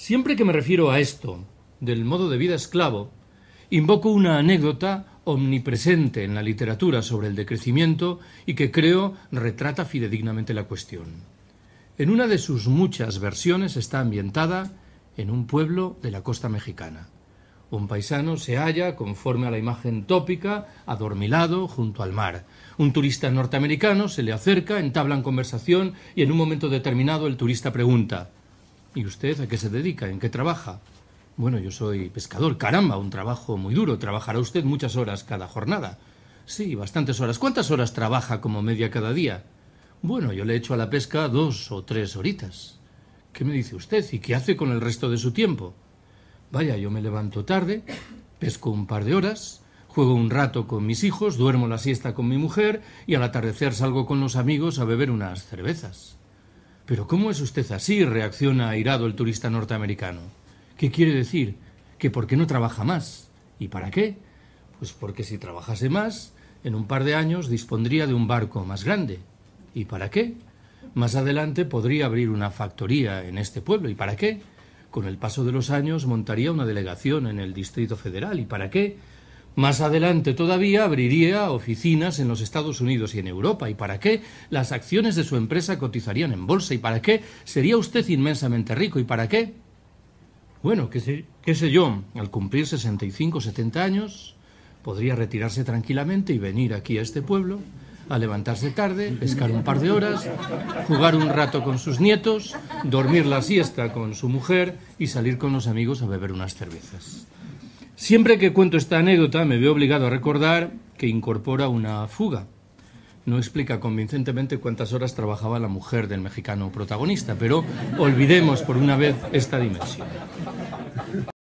Siempre que me refiero a esto, del modo de vida esclavo, invoco una anécdota omnipresente en la literatura sobre el decrecimiento y que creo retrata fidedignamente la cuestión. En una de sus muchas versiones está ambientada en un pueblo de la costa mexicana. Un paisano se halla, conforme a la imagen tópica, adormilado junto al mar. Un turista norteamericano se le acerca, entablan conversación y en un momento determinado el turista pregunta ¿Y usted a qué se dedica? ¿En qué trabaja? Bueno, yo soy pescador. Caramba, un trabajo muy duro. Trabajará usted muchas horas cada jornada. Sí, bastantes horas. ¿Cuántas horas trabaja como media cada día? Bueno, yo le echo a la pesca dos o tres horitas. ¿Qué me dice usted? ¿Y qué hace con el resto de su tiempo? Vaya, yo me levanto tarde, pesco un par de horas, juego un rato con mis hijos, duermo la siesta con mi mujer y al atardecer salgo con los amigos a beber unas cervezas. Pero ¿cómo es usted así? reacciona airado el turista norteamericano. ¿Qué quiere decir? ¿Que por qué no trabaja más? ¿Y para qué? Pues porque si trabajase más, en un par de años dispondría de un barco más grande. ¿Y para qué? Más adelante podría abrir una factoría en este pueblo. ¿Y para qué? Con el paso de los años montaría una delegación en el Distrito Federal. ¿Y para qué? Más adelante todavía abriría oficinas en los Estados Unidos y en Europa. ¿Y para qué? Las acciones de su empresa cotizarían en bolsa. ¿Y para qué? Sería usted inmensamente rico. ¿Y para qué? Bueno, qué sé, yo, al cumplir 65 70 años, podría retirarse tranquilamente y venir aquí a este pueblo, a levantarse tarde, pescar un par de horas, jugar un rato con sus nietos, dormir la siesta con su mujer y salir con los amigos a beber unas cervezas. Siempre que cuento esta anécdota me veo obligado a recordar que incorpora una fuga. No explica convincentemente cuántas horas trabajaba la mujer del mexicano protagonista, pero olvidemos por una vez esta dimensión.